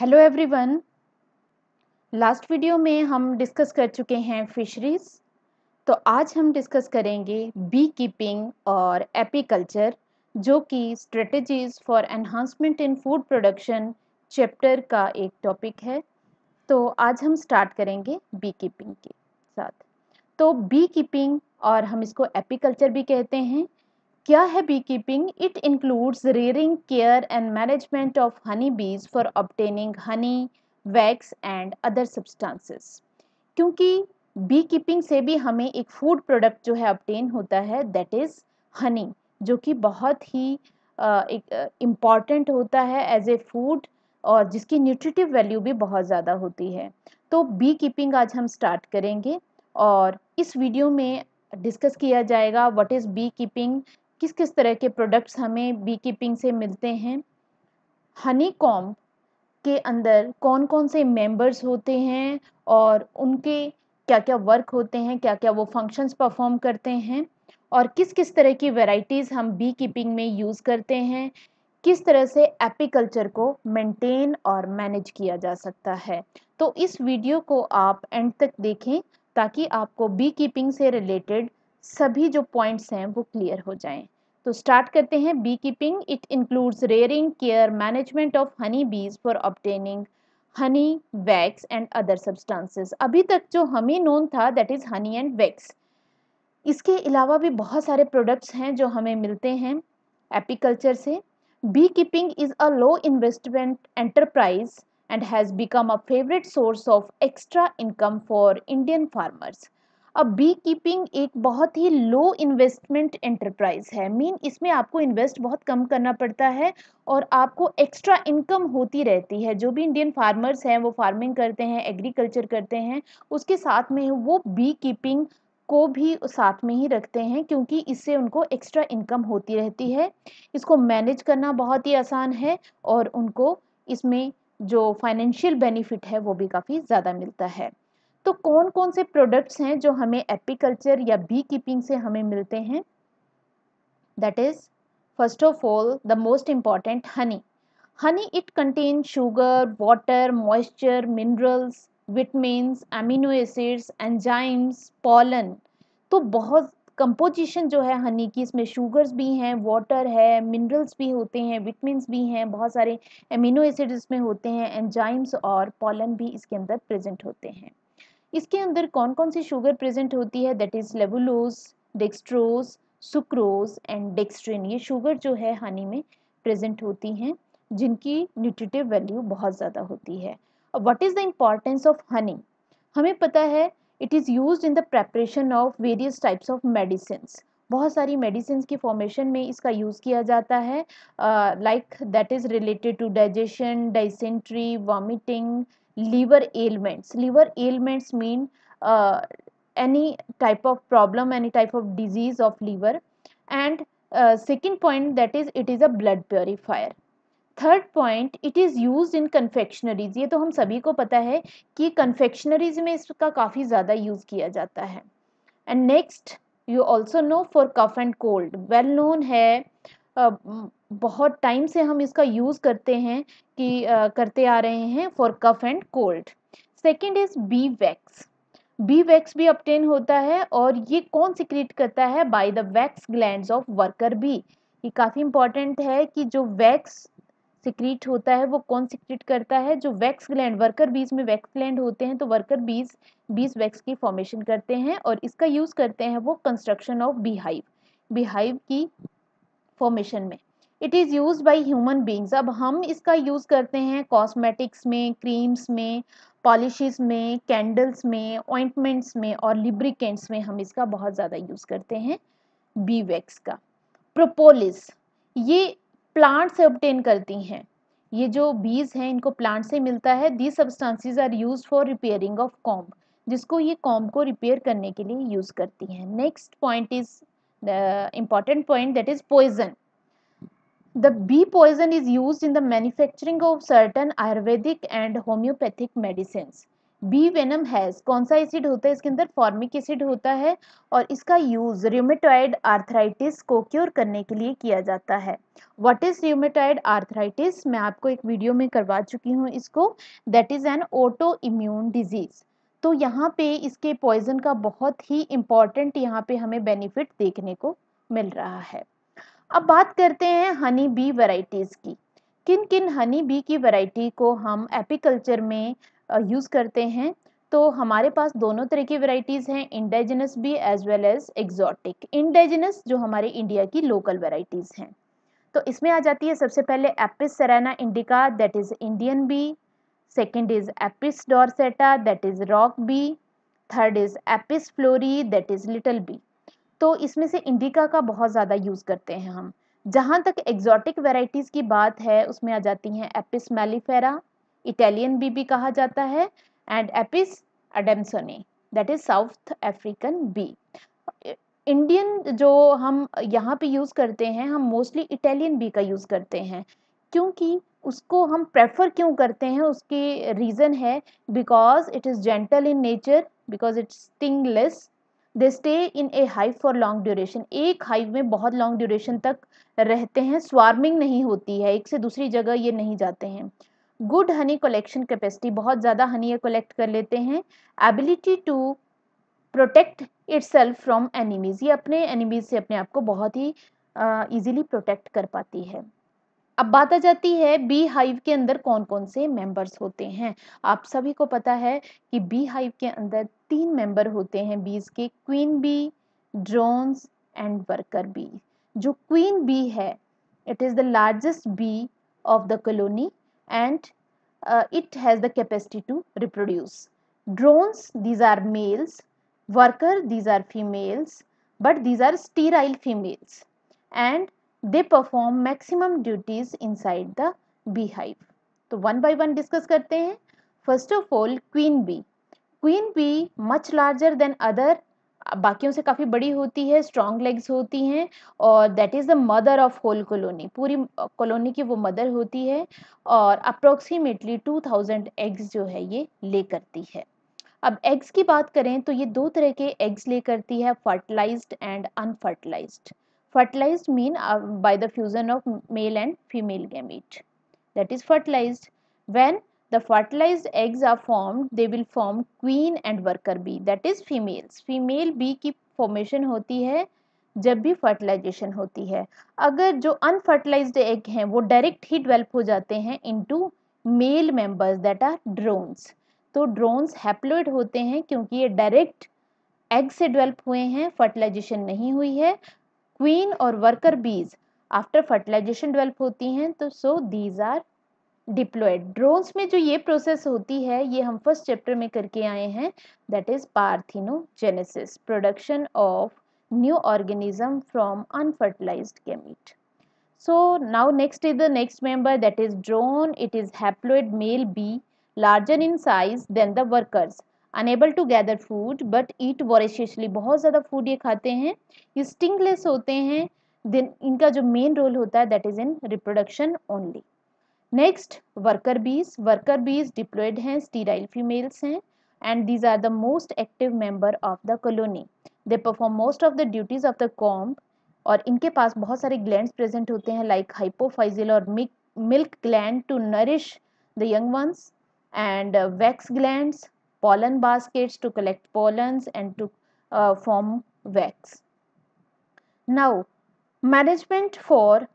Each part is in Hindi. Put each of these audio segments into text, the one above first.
हेलो एवरीवन लास्ट वीडियो में हम डिस्कस कर चुके हैं फिशरीज तो आज हम डिस्कस करेंगे बी कीपिंग और एपीकल्चर जो कि strategies for enhancement in food production chapter का एक टॉपिक है तो आज हम स्टार्ट करेंगे बी कीपिंग के साथ तो बी कीपिंग और हम इसको एपीकल्चर भी कहते हैं क्या है bee keeping it includes rearing care and management of honey bees for obtaining honey wax and other substances क्योंकि बी कीपिंग से भी हमें एक फूड प्रोडक्ट जो है ऑबटेन होता है दैट इज़ हनी जो कि बहुत ही एक इम्पॉर्टेंट होता है एज ए फूड और जिसकी न्यूट्रिटिव वैल्यू भी बहुत ज़्यादा होती है तो बी कीपिंग आज हम स्टार्ट करेंगे और इस वीडियो में डिस्कस किया जाएगा व्हाट इज़ बी कीपिंग किस किस तरह के प्रोडक्ट्स हमें बी कीपिंग से मिलते हैं हनी कॉम्ब के अंदर कौन कौन से मेंबर्स होते हैं और उनके क्या क्या वर्क होते हैं क्या क्या वो फंक्शंस परफॉर्म करते हैं और किस किस तरह की वेराइटीज़ हम बी कीपिंग में यूज़ करते हैं किस तरह से एपिकल्चर को मेंटेन और मैनेज किया जा सकता है तो इस वीडियो को आप एंड तक देखें ताकि आपको बी कीपिंग से रिलेटेड सभी जो पॉइंट्स हैं वो क्लियर हो जाएं तो स्टार्ट करते हैं bee keeping it includes rearing care management of honey bees for obtaining honey wax and other substances अभी तक जो हमें नोन था that is honey and wax इसके अलावा भी बहुत सारे प्रोडक्ट्स हैं जो हमें मिलते हैं एपीकल्चर से bee keeping is a low investment enterprise and has become a favourite source of extra income for Indian farmers अब बी कीपिंग एक बहुत ही लो इन्वेस्टमेंट एंटरप्राइज है मीन इसमें आपको इन्वेस्ट बहुत कम करना पड़ता है और आपको एक्स्ट्रा इनकम होती रहती है जो भी इंडियन फार्मर्स हैं वो फार्मिंग करते हैं एग्रीकल्चर करते हैं उसके साथ में वो बी कीपिंग को भी साथ में ही रखते हैं क्योंकि इससे उनको एक्स्ट्रा इनकम होती रहती है इसको मैनेज करना बहुत ही आसान है और उनको इसमें जो फाइनेंशियल बेनिफिट है वो भी काफ़ी ज़्यादा मिलता है तो कौन कौन से प्रोडक्ट्स हैं जो हमें एपिकल्चर या बी कीपिंग से हमें मिलते हैं that is first of all the most important honey honey it contain sugar water moisture minerals vitamins amino acids enzymes pollen तो बहुत कंपोजिशन जो है हनी की इसमें शुगर्स भी हैं वाटर है मिनरल्स भी होते हैं विटमिन भी हैं बहुत सारे एमिनो एसिड इसमें होते हैं एंजाइम्स और पॉलन भी इसके अंदर प्रेजेंट होते हैं इसके अंदर कौन कौन सी शुगर प्रेजेंट होती है that is levulose dextrose sucrose and dextrin ये शुगर जो है हनी में प्रेजेंट होती हैं जिनकी न्यूट्रिटिव वैल्यू बहुत ज़्यादा होती है what is the importance of honey हमें पता है it is use in the preparation of various types of medicine बहुत सारी मेडिसिन की फॉर्मेशन में इसका यूज़ किया जाता है like that is related to digestion dysentery vomiting liver ailments liver ailments mean uh, any type of problem any type of disease of liver and uh, second point that is it is a blood purifier third point it is use in confectioneries ये तो हम सभी को पता है कि कन्फेक्शनरीज में इसका काफ़ी ज़्यादा यूज़ किया जाता है and next you also know for cough and cold well known है बहुत टाइम से हम इसका यूज़ करते हैं कि करते आ रहे हैं for cough and cold second is bee wax bee wax भी अपटेन होता है और ये कौन सिक्रिएट करता है by the wax gland of worker bee ये काफ़ी इंपॉर्टेंट है कि जो वैक्स सिक्रीट होता है वो कौन सिक्रीट करता है जो वैक्स ग्लैंड वर्कर बीज में वैक्स ग्लैंड होते हैं तो वर्कर बीज बीज वैक्स की फॉर्मेशन करते हैं और इसका यूज़ करते हैं वो कंस्ट्रक्शन ऑफ बीहाइव बीहाइव की फॉर्मेशन में it is use by human beings अब हम इसका यूज़ करते हैं कॉस्मेटिक्स में क्रीम्स में पॉलिशेस में कैंडल्स में ऑइंटमेंट्स में और लिब्रिकेंट्स में हम इसका बहुत ज़्यादा यूज़ करते हैं बी वैक्स का प्रोपोलिस ये प्लांट से ऑप्टेन करती हैं ये जो बीज हैं इनको प्लांट से मिलता है the substances are use for repairing of comb जिसको ये कॉम्ब को रिपेयर करने के लिए यूज़ करती हैं next point is the important point that is poison the bee poison is used in the manufacturing of certain ayurvedic and homeopathic medicines bee venom has कौन सा एसिड होता है इसके अंदर फॉर्मिक एसिड होता है और इसका यूज र्यूमेटॉइड आर्थराइटिस को क्योर करने के लिए किया जाता है व्हाट इज र्यूमेटॉइड आर्थराइटिस मैं आपको एक वीडियो में करवा चुकी हूँ इसको that is an auto immune disease तो यहाँ पे इसके पॉइजन का बहुत ही इम्पॉर्टेंट यहाँ पे हमें बेनिफिट देखने को मिल रहा है अब बात करते हैं हनी बी वराइटीज की किन किन हनी बी की वैरायटी को हम एपिकल्चर में यूज़ करते हैं तो हमारे पास दोनों तरह की वैरायटीज़ हैं इंडेजिनस भी as well as exotic indigenous जो हमारे इंडिया की लोकल वैरायटीज़ हैं तो इसमें आ जाती है सबसे पहले Apis cerana indica that is Indian bee second is apis dorsata that is rock b third is Apis florea that is little bee तो इसमें से इंडिका का बहुत ज़्यादा यूज़ करते हैं हम जहाँ तक एग्जॉटिक वेराइटीज़ की बात है उसमें आ जाती हैं एपिस मेलीफेरा इटालियन बी भी कहा जाता है and Apis adansonii that is South African bee Indian जो हम यहाँ पे यूज़ करते हैं हम मोस्टली इटालियन बी का यूज़ करते हैं क्योंकि उसको हम प्रेफर क्यों करते हैं उसके रीज़न है because it is gentle in nature because it's stingless they stay in a hive for long duration एक हाइव में बहुत लॉन्ग ड्यूरेशन तक रहते हैं स्वार्मिंग नहीं होती है एक से दूसरी जगह ये नहीं जाते हैं गुड हनी कलेक्शन कैपेसिटी बहुत ज़्यादा हनी ये कलेक्ट कर लेते हैं ability to protect itself from enemies ये अपने एनिमीज़ से अपने आप को बहुत ही ईजिली uh, प्रोटेक्ट कर पाती है अब बात आ जाती है बी हाइव के अंदर कौन कौन से मेंबर्स होते हैं आप सभी को पता है कि बी हाइव के अंदर तीन मेंबर होते हैं बीज के queen bee drones and worker bee जो क्वीन बी है it is the largest bee of the colony and it has the capacity to reproduce drones these are males worker these are females but these are sterile females and they perform maximum duties inside the beehive तो वन बाय वन डिस्कस करते हैं first of all queen bee queen bee much larger than other बाकियों से काफ़ी बड़ी होती है स्ट्रॉन्ग लेग्स होती हैं और that is the mother of whole colony पूरी कॉलोनी की वो मदर होती है और अप्रोक्सीमेटली टू थाउजेंड एग्स जो है ये ले करती है अब एग्स की बात करें तो ये दो तरह के एग्स ले करती है fertilized and unfertilized fertilized mean uh, by the fusion of male and female gamete that is fertilized when the fertilized eggs are formed they will form queen and worker bee that is females female bee ki formation hoti hai जब भी फर्टिलाइजेशन होती है अगर जो अनफर्टिलाइज्ड एग हैं वो डायरेक्ट ही डेवलप हो जाते हैं into male members that are drones तो ड्रोन्स हैप्लोइड होते हैं क्योंकि ये डायरेक्ट एग से डेवलप हुए हैं फर्टिलाइजेशन नहीं हुई है क्वीन और वर्कर बीज आफ्टर फर्टिलाइजेशन डेवलप होती हैं तो so these are diploid drones में जो ये प्रोसेस होती है ये हम फर्स्ट चैप्टर में करके आए हैं that is parthenogenesis production of new organism from unfertilize gamete so now next is the next member that is drone it is haploid male bee larger in size than the workers unable to gather food but eat voraciously बहुत ज़्यादा फूड ये खाते हैं ये स्टिंगलेस होते हैं देन इनका जो मेन रोल होता है that is in reproduction only next worker bees worker bees diploid हैं स्टीराइल फीमेल्स हैं and these are the most active member of the colony they perform most of the duties of the comb और इनके पास बहुत सारे ग्लैंड प्रेजेंट होते हैं लाइक हाइपोफाइजिल और milk gland to nourish the young ones and wax gland pollen baskets to collect pollens and to uh, form wax. Now, management for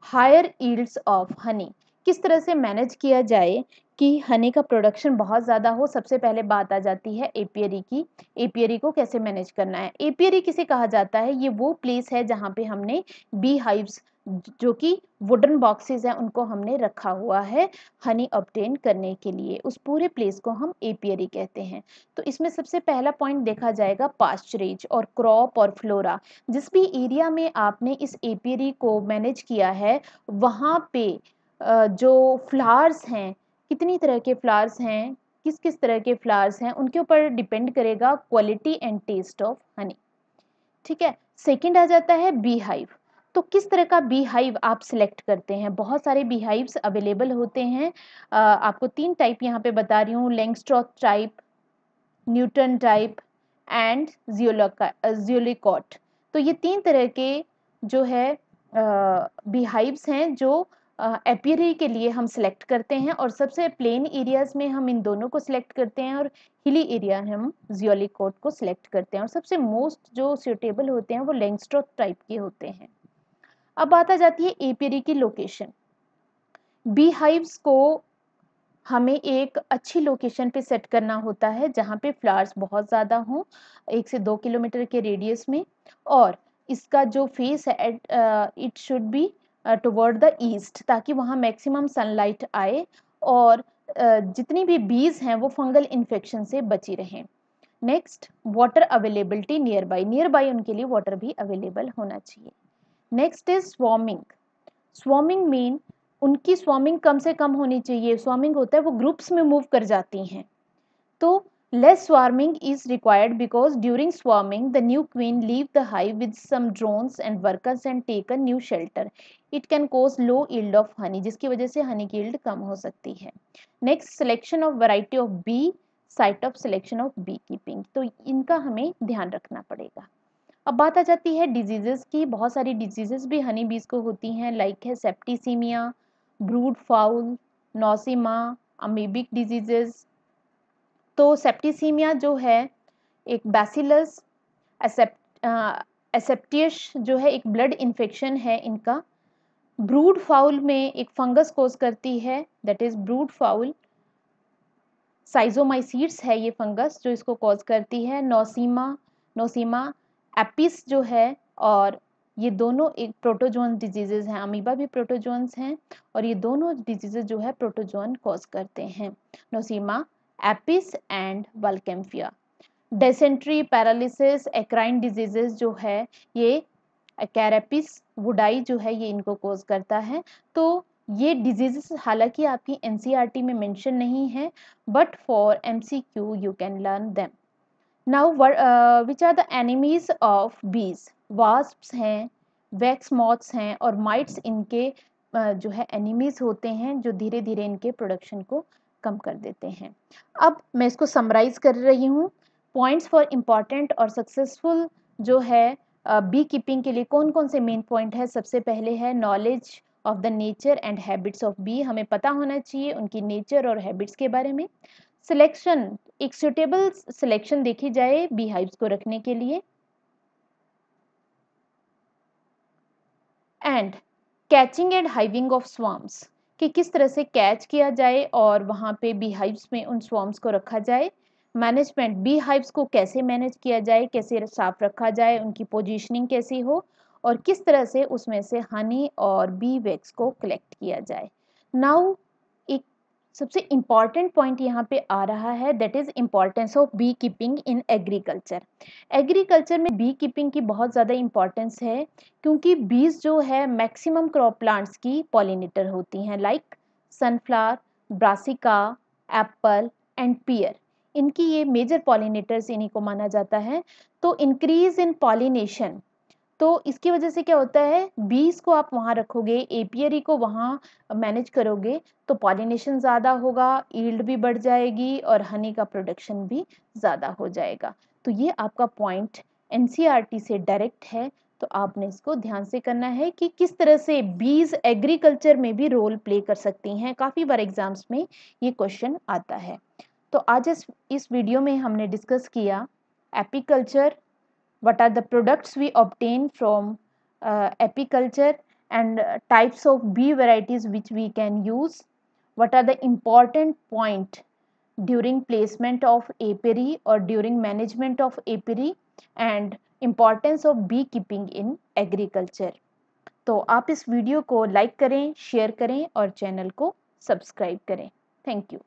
higher yields of honey. किस तरह से मैनेज किया जाए कि हनी का प्रोडक्शन बहुत ज़्यादा हो सबसे पहले बात आ जाती है एपियरी की एपियरी को कैसे मैनेज करना है एपियरी किसे कहा जाता है ये वो प्लेस है जहाँ पे हमने बी हाइव्स जो कि वुडन बॉक्सेस हैं उनको हमने रखा हुआ है हनी ऑप्टेन करने के लिए उस पूरे प्लेस को हम एपियरी कहते हैं तो इसमें सबसे पहला पॉइंट देखा जाएगा पास्चरेज और क्रॉप और फ्लोरा जिस भी एरिया में आपने इस एपियरी को मैनेज किया है वहाँ पे जो फ्लावर्स हैं कितनी तरह के फ्लावर्स हैं किस किस तरह के फ्लावर्स हैं उनके ऊपर डिपेंड करेगा quality and taste of honey ठीक है सेकेंड आ जाता है बी हाइव तो किस तरह का बी हाइव आप सिलेक्ट करते हैं बहुत सारे बी अवेलेबल होते हैं आपको तीन टाइप यहाँ पे बता रही हूँ Langstroth type Newton type and जियोलोका जियोलिकॉट तो ये तीन तरह के जो है बिहाइव्स हैं जो एपियरी के लिए हम सिलेक्ट करते हैं और सबसे प्लेन एरियाज में हम इन दोनों को सिलेक्ट करते हैं और हिली एरिया हम जियोलिकॉट को सिलेक्ट करते हैं और सबसे मोस्ट जो सूटेबल होते हैं वो लेंगस्ट्रॉथ टाइप के होते हैं अब बात आ जाती है एपीरी e की लोकेशन बी हाइव्स को हमें एक अच्छी लोकेशन पे सेट करना होता है जहाँ पे फ्लावर्स बहुत ज़्यादा हों एक से दो किलोमीटर के रेडियस में और इसका जो फेस है it should be toward the east ताकि वहाँ मैक्सिमम सनलाइट आए और जितनी भी बीज हैं वो फंगल इन्फेक्शन से बची रहें next water availability nearby nearby उनके लिए वाटर भी अवेलेबल होना चाहिए next is swarming swarming mean उनकी स्वॉमिंग कम से कम होनी चाहिए स्वॉमिंग होता है वो ग्रुप्स में मूव कर जाती हैं तो less swarming is required because during swarming the new queen leave the hive with some drones and workers and take a new shelter it can cause low yield of honey जिसकी वजह से हनी की इल्ड कम हो सकती है next selection of variety of bee site of selection of bee keeping तो इनका हमें ध्यान रखना पड़ेगा अब बात आ जाती है डिजीज़ेस की बहुत सारी डिजीज़ेस भी हनी बीज को होती हैं लाइक है septicaemia brood foul nosema amoebic diseases तो सेप्टिसीमिया जो है एक बैसिलस एसेप्टियश जो है एक ब्लड इन्फेक्शन है इनका ब्रूड फाउल में एक फंगस कोज करती है that is brood foul schizomycetes है ये फंगस जो इसको कॉज करती है नौसीमा नौसीमा एपिस जो है और ये दोनों एक प्रोटोजोन डिजीजेज हैं अमीबा भी प्रोटोजोन्स हैं और ये दोनों डिजीजेज जो है प्रोटोजोन कॉज करते हैं Nosema apis and Vahlkampfia dysentery paralysis acarine diseases जो है ये कैरेपिस वुडाई जो है ये इनको कोज करता है तो ये डिजीजेस हालांकि आपकी एन e में मेंशन नहीं है but for MCQ you can learn them now which are the enemies of bees wasp हैं वैक्स मॉथ्स हैं और माइट्स इनके जो है एनिमीज़ होते हैं जो धीरे धीरे इनके प्रोडक्शन को कम कर देते हैं अब मैं इसको समराइज़ कर रही हूँ पॉइंट्स फॉर इम्पॉर्टेंट और सक्सेसफुल जो है बी कीपिंग के लिए कौन कौन से मेन पॉइंट है सबसे पहले है knowledge of the nature and habits of bee हमें पता होना चाहिए उनकी नेचर और हैबिट्स के बारे में सिलेक्शन एक सुटेबल सिलेक्शन देखी जाए बी हाइव्स को रखने के लिए and catching and hiving of swarms कि किस तरह से कैच किया जाए और वहाँ पे बी हाइव्स में उन स्वाम्स को रखा जाए मैनेजमेंट बी हाइव्स को कैसे मैनेज किया जाए कैसे साफ रखा जाए उनकी पोजीशनिंग कैसी हो और किस तरह से उसमें से हनी और बी वैक्स को कलेक्ट किया जाए नाउ सबसे इम्पॉर्टेंट पॉइंट यहाँ पे आ रहा है that is importance of bee keeping in agriculture agriculture में बी कीपिंग की बहुत ज़्यादा इम्पॉर्टेंस है क्योंकि बीज जो है मैक्सिमम क्रॉप प्लांट्स की पॉलिनेटर होती हैं like sunflower brassica apple and pear इनकी ये मेजर पॉलिनेटर्स इन्हीं को माना जाता है तो इंक्रीज इन पॉलिनेशन तो इसकी वजह से क्या होता है बीज को आप वहाँ रखोगे एपियरी को वहाँ मैनेज करोगे तो पॉलिनेशन ज़्यादा होगा ईल्ड भी बढ़ जाएगी और हनी का प्रोडक्शन भी ज़्यादा हो जाएगा तो ये आपका पॉइंट एन से डायरेक्ट है तो आपने इसको ध्यान से करना है कि किस तरह से बीज एग्रीकल्चर में भी रोल प्ले कर सकती हैं काफ़ी बार एग्ज़ाम्स में ये क्वेश्चन आता है तो आज इस इस वीडियो में हमने डिस्कस किया apiculture what are the products we obtain from uh, apiculture and uh, types of bee varieties which we can use what are the important point during placement of apiary or during management of apiary and importance of beekeeping in agriculture तो आप इस वीडियो को लाइक करें शेयर करें और चैनल को सब्सक्राइब करें थैंक यू